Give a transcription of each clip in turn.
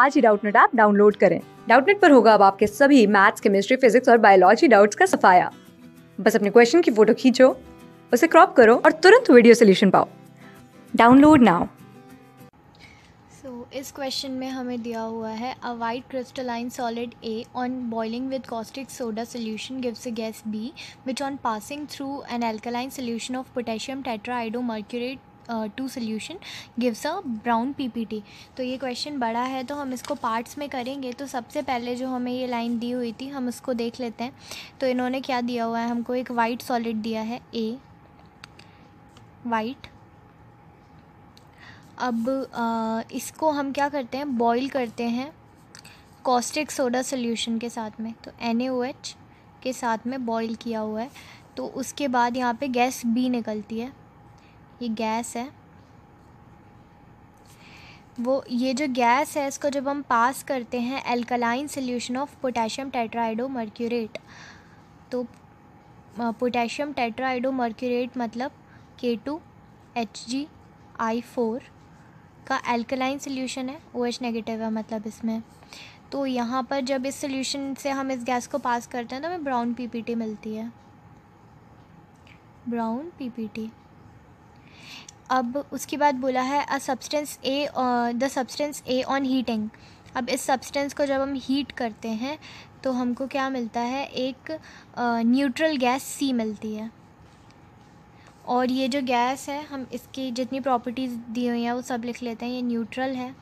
आज ही Doubtnut app download करें डाउटनेट पर होगा अब आपके सभी मैथ्स केमिस्ट्री फिजिक्स और बायोलॉजी डाउट्स का सफाया बस अपने क्वेश्चन की फोटो खींचो उसे क्रॉप करो और तुरंत वीडियो सोल्यूशन पाओ डाउनलोड नाउ इस क्वेश्चन में हमें दिया हुआ है a white crystalline solid A on boiling with caustic soda solution gives a gas B which on passing through an alkaline solution of potassium tetraiodomercurate two solution gives a brown PPT तो ये question बड़ा है तो हम इसको parts में करेंगे तो सबसे पहले जो हमें ये लाइन दी हुई थी हम उसको देख लेते हैं तो इन्होंने क्या दिया हुआ है हमको एक वाइट सॉलिड दिया है ए वाइट अब आ, इसको हम क्या करते हैं बॉईल करते हैं कॉस्टिक सोडा सोल्यूशन के साथ में तो एन के साथ में बॉईल किया हुआ है तो उसके बाद यहाँ पे गैस बी निकलती है ये गैस है वो ये जो गैस है इसको जब हम पास करते हैं alkaline solution of potassium tetraiodomercurate तो पोटेशियम टेट्राइडो मर्क्यूरेट मतलब K two H G I four का एल्कलाइन सोल्यूशन है ओ एच नेगेटिव है मतलब इसमें तो यहाँ पर जब इस सोल्यूशन से हम इस गैस को पास करते हैं तो हमें ब्राउन पीपीटी मिलती है ब्राउन पीपीटी अब उसके बाद बोला है a substance A the substance A on heating अब इस सब्सटेंस को जब हम हीट करते हैं तो हमको क्या मिलता है एक न्यूट्रल गैस सी मिलती है और ये जो गैस है हम इसकी जितनी प्रॉपर्टीज़ दी हुई हैं वो सब लिख लेते हैं ये न्यूट्रल है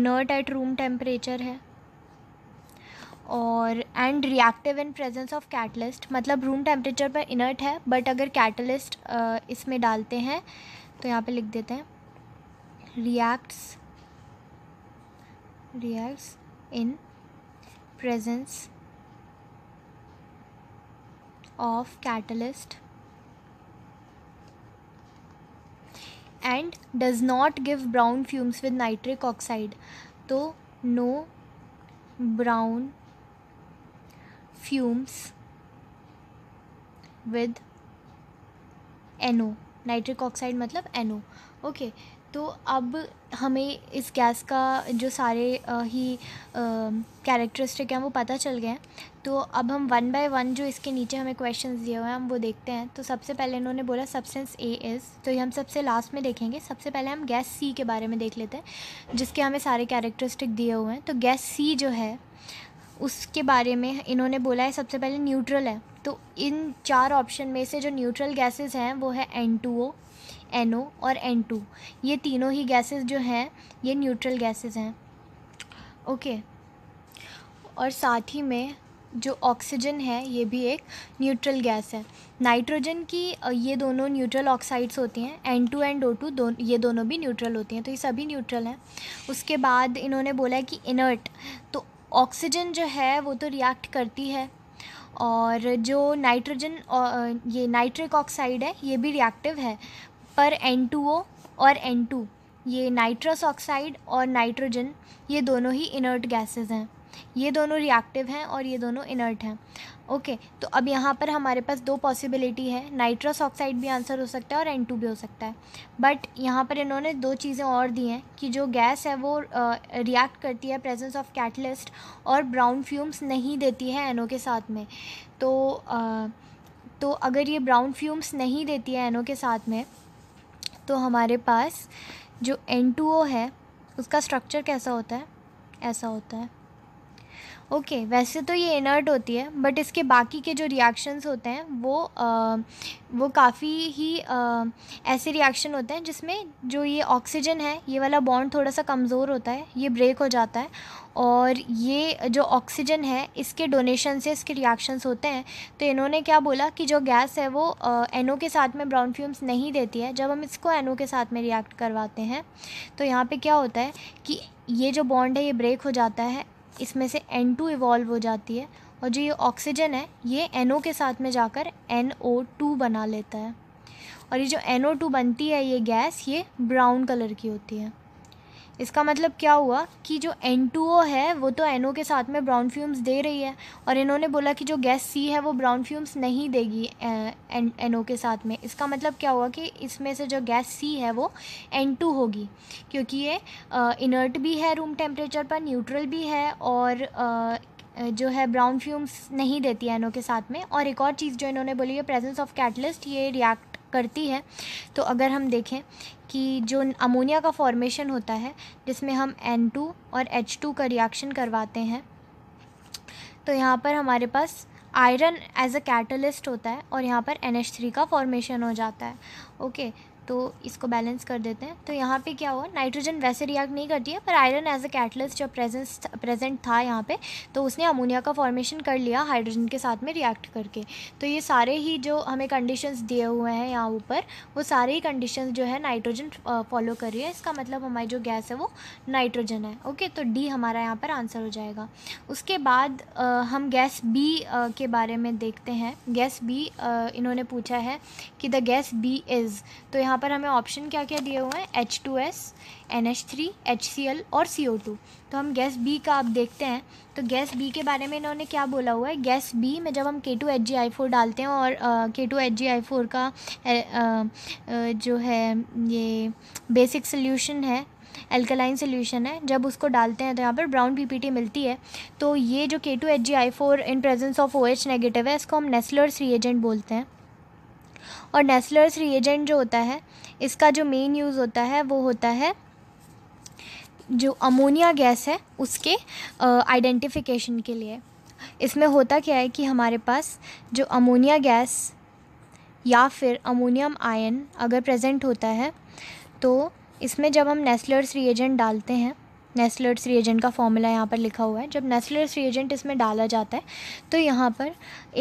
इनर्ट एट रूम टेम्परेचर है और and reactive in presence of catalyst मतलब रूम टेम्परेचर पर इनर्ट है बट अगर कैटलिस्ट इसमें डालते हैं तो यहाँ पे लिख देते हैं reacts reacts in presence of catalyst and does not give brown fumes with nitric oxide तो no brown fumes with NO nitric oxide मतलब NO ओके okay, तो अब हमें इस गैस का जो सारे ही कैरेक्टरिस्टिक हैं वो पता चल गए हैं तो अब हम वन बाय वन जो इसके नीचे हमें क्वेश्चन दिए हुए हैं हम वो देखते हैं तो सबसे पहले इन्होंने बोला सब्सटेंस ए इज़ तो ये हम सबसे लास्ट में देखेंगे सबसे पहले हम गैस सी के बारे में देख लेते हैं जिसके हमें सारे कैरेक्टरिस्टिक दिए हुए हैं तो गैस सी जो है उसके बारे में इन्होंने बोला है सबसे पहले न्यूट्रल है तो इन चार ऑप्शन में से जो न्यूट्रल गैसेस हैं वो है N two O N O और एन टू ये तीनों ही गैसेस जो हैं ये न्यूट्रल गैसेस हैं ओके और साथ ही में जो ऑक्सीजन है ये भी एक न्यूट्रल गैस है नाइट्रोजन की ये दोनों न्यूट्रल ऑक्साइड्स होती हैं N two and O two दोनों ये दोनों भी न्यूट्रल होती हैं तो ये सभी न्यूट्रल हैं उसके बाद इन्होंने बोला है कि इनर्ट तो ऑक्सीजन जो है वो तो रिएक्ट करती है और जो नाइट्रोजन ये नाइट्रिक ऑक्साइड है ये भी रिएक्टिव है पर एन टू ओ और एन टू ये नाइट्रस ऑक्साइड और नाइट्रोजन ये दोनों ही इनर्ट गैसेस हैं ये दोनों रिएक्टिव हैं और ये दोनों इनर्ट हैं ओके तो अब यहाँ पर हमारे पास दो पॉसिबिलिटी है नाइट्रस ऑक्साइड भी आंसर हो सकता है और एन भी हो सकता है बट यहाँ पर इन्होंने दो चीज़ें और दी हैं कि जो गैस है वो रिएक्ट करती है प्रेजेंस ऑफ कैटलिस्ट और ब्राउन फ्यूम्स नहीं देती है एनओ के साथ में तो आ, तो अगर ये ब्राउन फ्यूम्स नहीं देती है एनओ के साथ में तो हमारे पास जो एन है उसका स्ट्रक्चर कैसा होता है ऐसा होता है ओके okay, वैसे तो ये इनर्ट होती है बट इसके बाकी के जो रिएक्शंस होते हैं वो आ, वो काफ़ी ही आ, ऐसे रिएक्शन होते हैं जिसमें जो ये ऑक्सीजन है ये वाला बॉन्ड थोड़ा सा कमज़ोर होता है ये ब्रेक हो जाता है और ये जो ऑक्सीजन है इसके डोनेशन से इसके रिएक्शंस होते हैं तो इन्होंने क्या बोला कि जो गैस है वो एनओ के साथ में ब्राउन फ्यूम्स नहीं देती है जब हम इसको एनओ के साथ में रिएक्ट करवाते हैं तो यहाँ पे क्या होता है कि ये जो बॉन्ड है ये ब्रेक हो जाता है इसमें से एन टू इवॉल्व हो जाती है और जो ये ऑक्सीजन है ये एन NO के साथ में जाकर एन ओ टू बना लेता है और ये जो एन ओ टू बनती है ये गैस ये ब्राउन कलर की होती है इसका मतलब क्या हुआ कि जो एन टू ओ है वो तो एन ओ के साथ में ब्राउन फ्यूम्स दे रही है और इन्होंने बोला कि जो गैस सी है वो ब्राउन फ्यूम्स नहीं देगी एन एन ओ के साथ में इसका मतलब क्या हुआ कि इसमें से जो गैस सी है वो एन टू होगी क्योंकि ये इनर्ट भी है रूम टेम्परेचर पर न्यूट्रल भी है और आ, जो है ब्राउन फ्यूम्स नहीं देती है एनओ के साथ में और एक और चीज़ जो इन्होंने बोली है प्रेजेंस ऑफ कैटलिस्ट ये रिएक्ट करती है तो अगर हम देखें कि जो अमोनिया का फॉर्मेशन होता है जिसमें हम N2 और H2 का रिएक्शन करवाते हैं तो यहाँ पर हमारे पास आयरन एज अ कैटलिस्ट होता है और यहाँ पर एन एच थ्री का फॉर्मेशन हो जाता है ओके तो इसको बैलेंस कर देते हैं तो यहाँ पे क्या हुआ नाइट्रोजन वैसे रिएक्ट नहीं करती है पर आयरन एज अ कैटलिस्ट जब प्रेजेंस प्रेजेंट था यहाँ पे तो उसने अमोनिया का फॉर्मेशन कर लिया हाइड्रोजन के साथ में रिएक्ट करके तो ये सारे ही जो हमें कंडीशन दिए हुए हैं यहाँ ऊपर वो सारे ही कंडीशन जो है नाइट्रोजन फॉलो कर रही है इसका मतलब हमारी जो गैस है वो नाइट्रोजन है ओके तो डी हमारा यहाँ पर आंसर हो जाएगा उसके बाद आ, हम गैस बी के बारे में देखते हैं गैस बी इन्होंने पूछा है कि द गैस बी इज़ तो यहाँ पर हमें ऑप्शन क्या क्या दिए हुए हैं H two S N H three H C L और सी ओ टू तो हम गैस बी का आप देखते हैं तो गैस बी के बारे में इन्होंने क्या बोला हुआ है गैस बी में जब हम K two H G I four डालते हैं और K two H G I four का uh, आ, जो है ये बेसिक सोल्यूशन है एल्कलाइन सोल्यूशन है जब उसको डालते हैं तो यहाँ पर ब्राउन पीपीटी मिलती है तो ये जो K two H G I four in presence of O H negative है इसको हम नेस्लर्स रिएजेंट बोलते हैं और नेस्लर्स रिएजेंट जो होता है इसका जो मेन यूज़ होता है वो होता है जो अमोनिया गैस है उसके आइडेंटिफिकेशन के लिए इसमें होता क्या है कि हमारे पास जो अमोनिया गैस या फिर अमोनियम आयन अगर प्रेजेंट होता है तो इसमें जब हम नेस्लर्स रिएजेंट डालते हैं नेस्लर्स रिएजेंट का फॉर्मूला यहाँ पर लिखा हुआ है जब नेस्लर्स रिएजेंट इसमें डाला जाता है तो यहाँ पर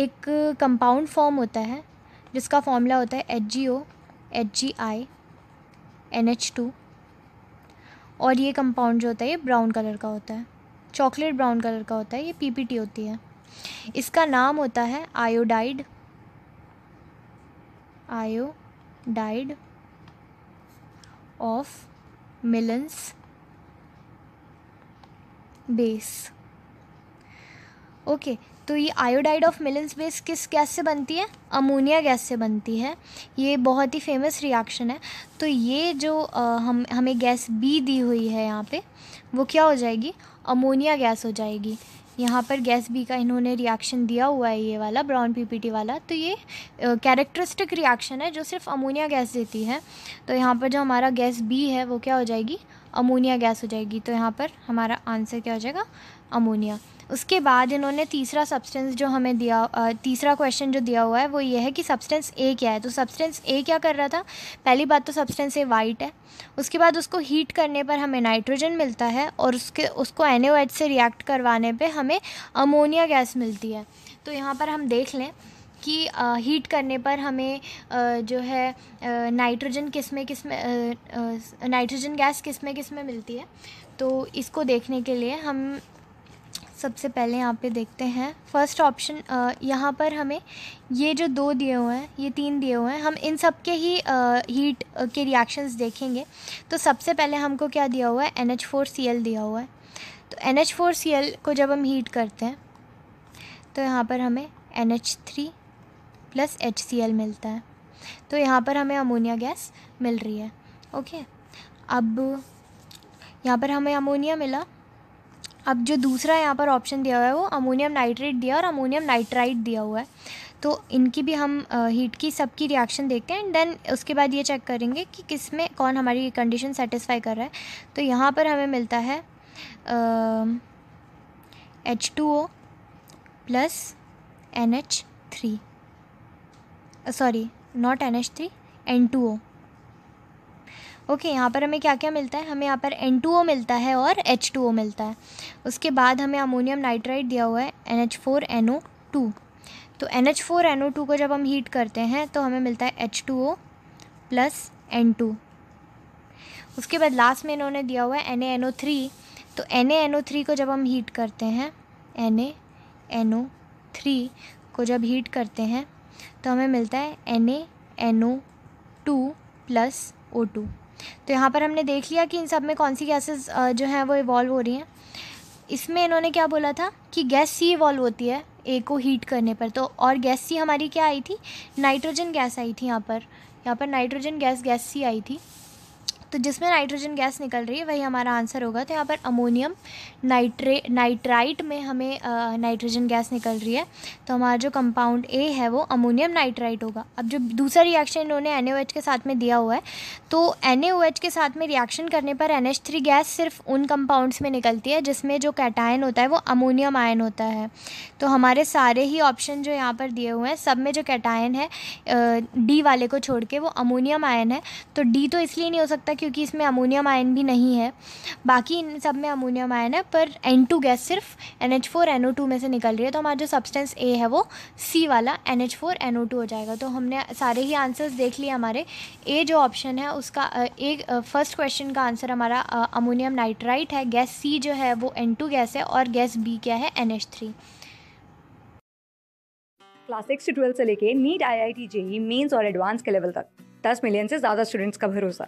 एक कंपाउंड फॉर्म होता है जिसका फॉर्मूला होता है H G O H G I N H two और ये कंपाउंड जो होता है ये ब्राउन कलर का होता है चॉकलेट ब्राउन कलर का होता है ये पीपीटी होती है इसका नाम होता है iodide iodide of Millon's base okay तो ये आयोडाइड ऑफ मिलन्स बेस किस गैस से बनती है अमोनिया गैस से बनती है ये बहुत ही फेमस रिएक्शन है तो ये जो आ, हम हमें गैस बी दी हुई है यहाँ पे वो क्या हो जाएगी अमोनिया गैस हो जाएगी यहाँ पर गैस बी का इन्होंने रिएक्शन दिया हुआ है ये वाला ब्राउन पीपीटी वाला तो ये कैरेक्टरिस्टिक रिएक्शन है जो सिर्फ अमोनिया गैस देती है तो यहाँ पर जो हमारा गैस बी है वो क्या हो जाएगी अमोनिया गैस हो जाएगी तो यहाँ पर हमारा आंसर क्या हो जाएगा अमोनिया उसके बाद इन्होंने तीसरा सब्सटेंस जो हमें दिया तीसरा क्वेश्चन जो दिया हुआ है वो ये है कि सब्सटेंस ए क्या है तो सब्सटेंस ए क्या कर रहा था पहली बात तो सब्सटेंस ए वाइट है उसके बाद उसको हीट करने पर हमें नाइट्रोजन मिलता है और उसके उसको एन से रिएक्ट करवाने पर हमें अमोनिया गैस मिलती है तो यहाँ पर हम देख लें कि आ, हीट करने पर हमें आ, जो है नाइट्रोजन किस में किस में नाइट्रोजन गैस किस में किस में मिलती है तो इसको देखने के लिए हम सबसे पहले यहाँ पे देखते हैं फर्स्ट ऑप्शन यहाँ पर हमें ये जो दो दिए हुए हैं ये तीन दिए हुए हैं हम इन सब के ही आ, हीट के रिएक्शंस देखेंगे तो सबसे पहले हमको क्या दिया हुआ है N H four C L दिया हुआ है तो N H four C L को जब हम हीट करते हैं तो यहाँ पर हमें N H three plus H C L मिलता है तो यहाँ पर हमें अमोनिया गैस मिल रही है ओके अब यहाँ पर हमें अमोनिया मिला अब जो दूसरा यहाँ पर ऑप्शन दिया हुआ है वो अमोनियम नाइट्रेट दिया और अमोनियम नाइट्राइट दिया हुआ है तो इनकी भी हम हीट की सबकी रिएक्शन देखते हैं एंड देन उसके बाद ये चेक करेंगे कि किस में कौन हमारी कंडीशन सेटिस्फाई कर रहा है तो यहाँ पर हमें मिलता है H two O plus N H three sorry not N H three N two O okay okay, यहाँ पर हमें क्या क्या मिलता है हमें यहाँ पर एन टू ओ मिलता है और एच टू ओ मिलता है उसके बाद हमें अमोनियम नाइट्राइड दिया हुआ है N H four N O two तो N H four N O two को जब हम हीट करते हैं तो हमें मिलता है H two O plus N two उसके बाद लास्ट में इन्होंने दिया हुआ है एन एन ओ थ्री तो एन एन ओ थ्री को जब हम हीट करते हैं एन एन ओ थ्री को जब हीट करते हैं तो हमें मिलता है N N O two plus O two तो यहाँ पर हमने देख लिया कि इन सब में कौन सी गैसेस जो हैं वो इवॉल्व हो रही हैं इसमें इन्होंने क्या बोला था कि गैस सी इवॉल्व होती है ए को हीट करने पर तो और गैस सी हमारी क्या आई थी नाइट्रोजन गैस आई थी यहाँ पर यहाँ पर नाइट्रोजन गैस गैस सी आई थी तो जिसमें नाइट्रोजन गैस निकल रही है वही हमारा आंसर होगा तो यहाँ पर अमोनियम नाइट्रे नाइट्राइट में हमें नाइट्रोजन गैस निकल रही है तो हमारा जो कंपाउंड ए है वो अमोनियम नाइट्राइट होगा अब जो दूसरा रिएक्शन इन्होंने एन के साथ में दिया हुआ है तो एन के साथ में रिएक्शन करने पर एन गैस सिर्फ उन कंपाउंड्स में निकलती है जिसमें जो कैटायन होता है वो अमोनियम आयन होता है तो हमारे सारे ही ऑप्शन जो यहाँ पर दिए हुए हैं सब में जो कैटायन है डी वाले को छोड़ के वो अमोनियम आयन है तो डी तो इसलिए नहीं हो सकता क्योंकि इसमें अमोनियम आयन भी नहीं है बाकी इन सब में अमोनियम आयन है पर एन टू गैस सिर्फ N H four N O two में से निकल रही है तो हमारा जो सब्सटेंस ए है वो सी वाला N H four N O two हो जाएगा तो हमने सारे ही आंसर्स देख लिए हमारे ए जो ऑप्शन है उसका एक फर्स्ट क्वेश्चन का आंसर हमारा अमोनियम नाइट्राइट है गैस सी जो है वो एन टू गैस है और गैस बी क्या है N H three class six से ट्वेल्थ से लेके NEET I I T JEE mains और एडवांस के लेवल तक दस मिलियन से ज़्यादा स्टूडेंट्स का भरोसा